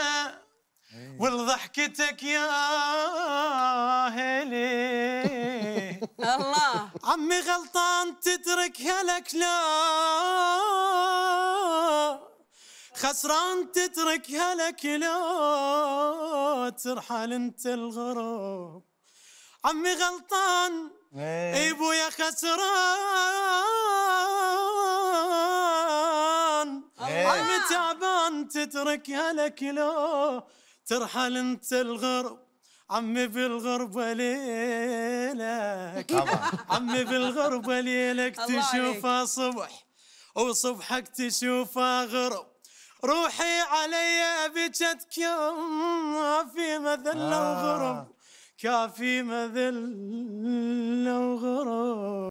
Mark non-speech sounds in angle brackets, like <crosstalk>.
إيه. ولضحكتك يا هلي الله عمي غلطان تترك هلك لا خسران تترك هلك لا ترحل انت الغروب عمي غلطان اي إيه، بويا خسران نعم. تعبان تترك لك لو ترحل انت الغرب عمي بالغربة ليلك عمي بالغربة ليلك <laughs> تشوفها صبح وصبحك تشوفها غرب روحي علي بجت كافي مذلة آه. وغرب كافي مذلة وغرب